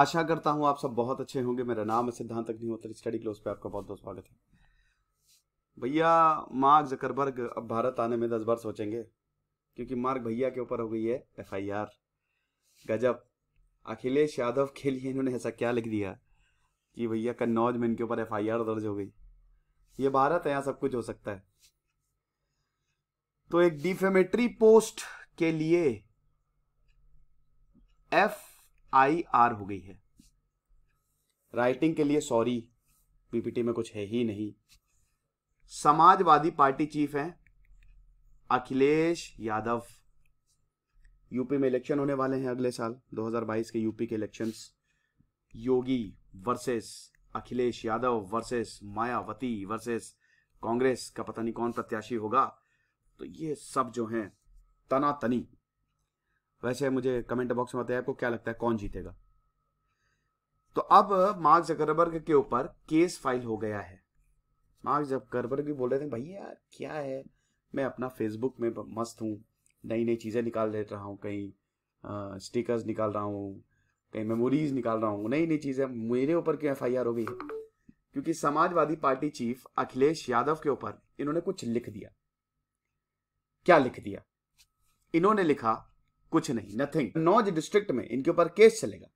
आशा करता हूँ आप सब बहुत अच्छे होंगे मेरा नाम है सिद्धांत अग्निहोत्र स्टडी क्लोज पे आपका बहुत बहुत स्वागत है भैया मार्ग जकरबर्ग अब भारत आने में दस बार सोचेंगे क्योंकि मार्ग भैया के ऊपर हो गई है एफ आई आर गजब अखिलेश यादव के लिए इन्होंने ऐसा क्या लिख दिया कि भैया कन्नौज में इनके ऊपर एफ आई आर दर्ज हो गई ये भारत है यहाँ सब कुछ हो सकता है तो एक डिफेमेटरी पोस्ट के लिए एफ आई आर हो गई है राइटिंग के लिए सॉरी पीपीटी में कुछ है ही नहीं समाजवादी पार्टी चीफ हैं अखिलेश यादव यूपी में इलेक्शन होने वाले हैं अगले साल 2022 के यूपी के elections Yogi versus Akhilesh Yadav versus Mayawati versus Congress का पता नहीं कौन प्रत्याशी होगा तो ये सब जो हैं तनातनी वैसे मुझे कमेंट बॉक्स में बताया आपको क्या लगता है कौन जीतेगा तो अब मार्क जकरबर्ग के ऊपर केस फाइल हो गया है मार्क जकरबर्ग भी बोल रहे थे भाई यार क्या है मैं अपना फेसबुक में मस्त हूँ नई नई चीज़ें निकाल ले रहा हूँ कहीं स्टिकर्स निकाल रहा हूँ कहीं मेमोरीज निकाल रहा हूँ नई नई चीज़ें मेरे ऊपर क्यों एफ हो गई है क्योंकि समाजवादी पार्टी चीफ अखिलेश यादव के ऊपर इन्होंने कुछ लिख दिया क्या लिख दिया इन्होंने लिखा कुछ नहीं नथिंग नौज डिस्ट्रिक्ट में इनके ऊपर केस चलेगा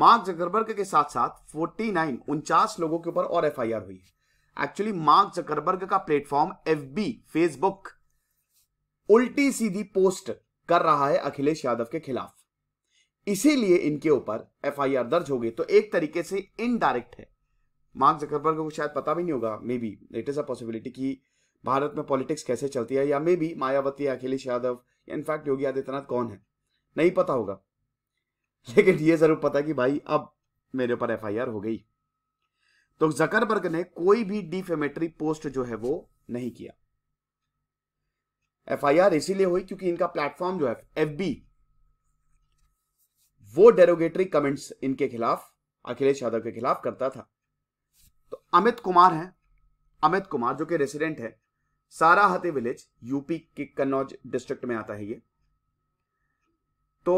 मार्क जकरबर्ग के साथ साथ 49 उनचास लोगों के ऊपर और एफआईआर हुई है एक्चुअली मार्क जकरबर्ग का प्लेटफॉर्म एफबी फेसबुक उल्टी सीधी पोस्ट कर रहा है अखिलेश यादव के खिलाफ इसीलिए इनके ऊपर एफआईआर दर्ज हो गई तो एक तरीके से इनडायरेक्ट है मार्क जकरबर्ग को शायद पता भी नहीं होगा maybe it is a possibility की भारत में पॉलिटिक्स कैसे चलती है या मे भी मायावती अखिलेश यादव या इनफैक्ट योगी आदित्यनाथ कौन है नहीं पता होगा लेकिन ये जरूर पता कि भाई अब मेरे ऊपर एफ हो गई तो जकरबर्ग ने कोई भी डिफेमेटरी पोस्ट जो है वो नहीं किया एफ इसीलिए हुई क्योंकि इनका प्लेटफॉर्म जो है एफ वो डेरोगेटरी कमेंट्स इनके खिलाफ अखिलेश यादव के खिलाफ करता था तो अमित कुमार हैं अमित कुमार जो कि रेसिडेंट है सारा साराहते विलेज यूपी के कन्नौज डिस्ट्रिक्ट में आता है ये तो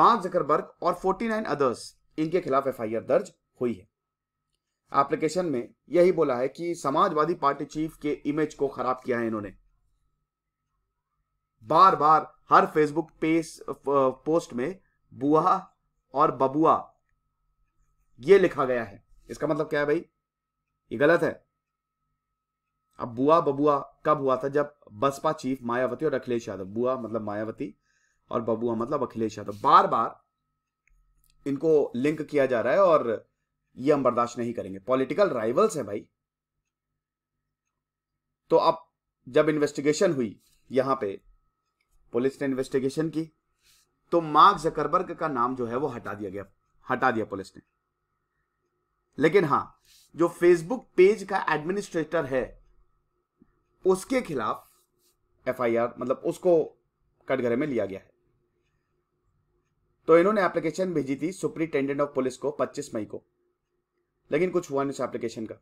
मार्क जकरबर्ग और 49 अदर्स इनके खिलाफ एफआईआर दर्ज हुई है एप्लीकेशन में यही बोला है कि समाजवादी पार्टी चीफ के इमेज को खराब किया है इन्होंने बार बार हर फेसबुक पेज पोस्ट में बुआ और बबुआ ये लिखा गया है इसका मतलब क्या है भाई ये गलत है अब बुआ बबुआ कब हुआ था जब बसपा चीफ मायावती और अखिलेश यादव बुआ मतलब मायावती और बबुआ मतलब अखिलेश यादव बार बार इनको लिंक किया जा रहा है और ये हम बर्दाश्त नहीं करेंगे पॉलिटिकल राइवल्स हैं भाई तो अब जब इन्वेस्टिगेशन हुई यहां पे पुलिस ने इन्वेस्टिगेशन की तो मार्क जकरबर्ग का नाम जो है वो हटा दिया गया हटा दिया पुलिस ने लेकिन हाँ जो फेसबुक पेज का एडमिनिस्ट्रेटर है उसके खिलाफ एफआईआर मतलब उसको कटघरे में लिया गया है तो इन्होंने एप्लीकेशन भेजी थी सुप्रिंटेंडेंट ऑफ पुलिस को 25 मई को लेकिन कुछ हुआ नहीं उस एप्लीकेशन का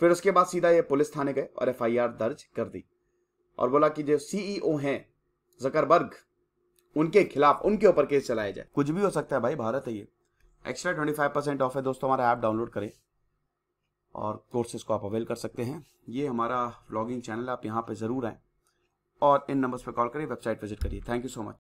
फिर उसके बाद सीधा ये पुलिस थाने गए और एफआईआर दर्ज कर दी और बोला कि जो सीईओ e हैं जकरबर्ग उनके खिलाफ उनके ऊपर केस चलाया जाए कुछ भी हो सकता है भाई भारत है ये extra twenty five percent off है दोस्तों हमारा ऐप डाउनलोड करें और कोर्सेज को आप अवेल कर सकते हैं ये हमारा ब्लॉगिंग चैनल आप यहाँ पर ज़रूर आएँ और इन नंबर्स पर कॉल करिए वेबसाइट विजिट करिए थैंक यू सो मच